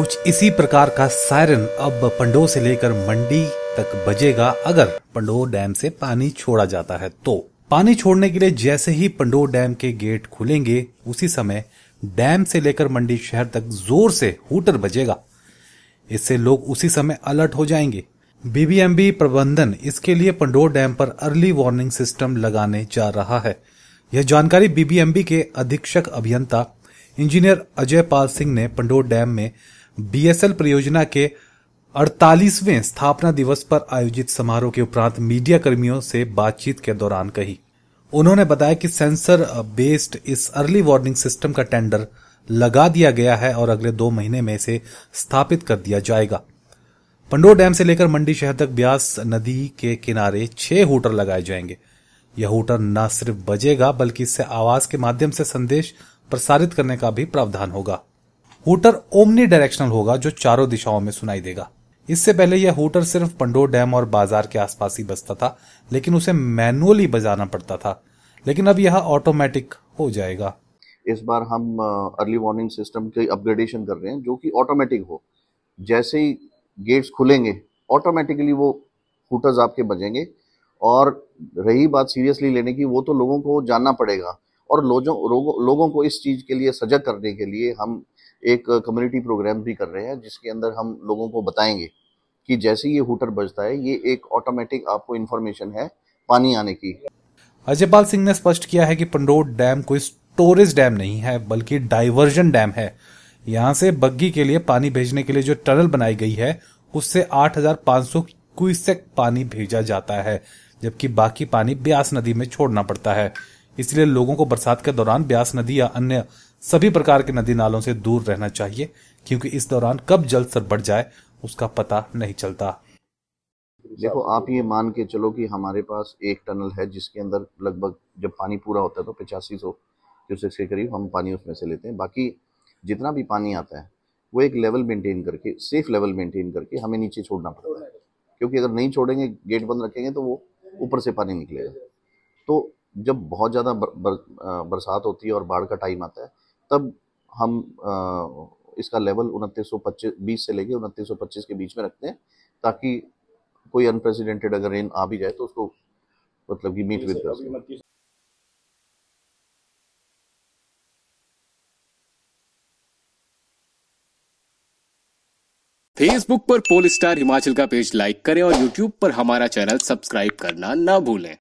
कुछ इसी प्रकार का सायरन अब पंडो से लेकर मंडी तक बजेगा अगर पंडो डैम से पानी छोड़ा जाता है तो पानी छोड़ने के लिए जैसे ही पंडो डैम के गेट खुलेंगे उसी समय डैम से लेकर मंडी शहर तक जोर से हुटर बजेगा इससे लोग उसी समय अलर्ट हो जाएंगे बीबीएमबी प्रबंधन इसके लिए पंडोर डैम पर अर्ली वार्निंग सिस्टम लगाने जा रहा है यह जानकारी बीबीएमबी के अधीक्षक अभियंता इंजीनियर अजय पाल सिंह ने पंडोर डैम में बीएसएल परियोजना के 48वें स्थापना दिवस पर आयोजित समारोह के उपरांत मीडिया कर्मियों से बातचीत के दौरान कही उन्होंने बताया कि सेंसर बेस्ड इस अर्ली वार्निंग सिस्टम का टेंडर लगा दिया गया है और अगले दो महीने में इसे स्थापित कर दिया जाएगा पंडोर डैम से लेकर मंडी शहर तक ब्यास नदी के किनारे छह हूटर लगाए जाएंगे यह हुटर न सिर्फ बजेगा बल्कि इससे आवाज के माध्यम से संदेश प्रसारित करने का भी प्रावधान होगा हुटर ओमनी डायरेक्शनल होगा जो चारों दिशाओं में सुनाई देगा इससे पहले यह हुटर सिर्फ पंडोर डैम और बाजार के आसपास ही बसता था लेकिन उसे मैनुअली बजाना पड़ता था लेकिन अब यह ऑटोमेटिक हो जाएगा इस बार हम अर्ली वार्निंग सिस्टम के अपग्रेडेशन कर रहे हैं जो कि ऑटोमेटिक हो जैसे ही गेट्स खुलेंगे ऑटोमेटिकली वो हुटर्स आपके बजेंगे और रही बात सीरियसली लेने की वो तो लोगों को जानना पड़ेगा और लोगों लोगों को इस चीज़ के लिए सजग करने के लिए हम एक कम्युनिटी प्रोग्राम भी कर रहे हैं जिसके अंदर हम लोगों को बताएंगे कि जैसे ये हुटर बजता है ये एक ऑटोमेटिक आपको इन्फॉर्मेशन है पानी आने की अजयपाल सिंह ने स्पष्ट किया है कि पंडोर डैम कोई स्टोरेज डैम नहीं है बल्कि डाइवर्जन डैम है यहाँ से बग्गी के लिए पानी भेजने के लिए जो टनल बनाई गई है उससे 8,500 क्यूसेक पानी भेजा जाता है जबकि बाकी पानी ब्यास नदी में छोड़ना पड़ता है इसलिए लोगों को बरसात के दौरान ब्यास नदी या अन्य सभी प्रकार के नदी नालों से दूर रहना चाहिए क्योंकि इस दौरान कब जल स्तर बढ़ जाए उसका पता नहीं चलता देखो आप ये मान के चलो कि हमारे पास एक टनल है जिसके अंदर लगभग जब पानी पूरा होता है तो पचासी सौ क्यूसेक्स के करीब हम पानी उसमें से लेते हैं बाकी जितना भी पानी आता है वो एक लेवल मेंटेन करके सेफ लेवल मेंटेन करके हमें नीचे छोड़ना पड़ता है क्योंकि अगर नहीं छोड़ेंगे गेट बंद रखेंगे तो वो ऊपर से पानी निकलेगा तो जब बहुत ज़्यादा बर, बर, बरसात होती है और बाढ़ का टाइम आता है तब हम इसका लेवल उनतीस बीस से लेके उनतीस के बीच में रखते हैं ताकि कोई अनप्रेसिडेंटेड अगर रेन आ भी जाए तो उसको मतलब कि मीट विद फेसबुक पर पोल स्टार हिमाचल का पेज लाइक करें और यूट्यूब पर हमारा चैनल सब्सक्राइब करना ना भूलें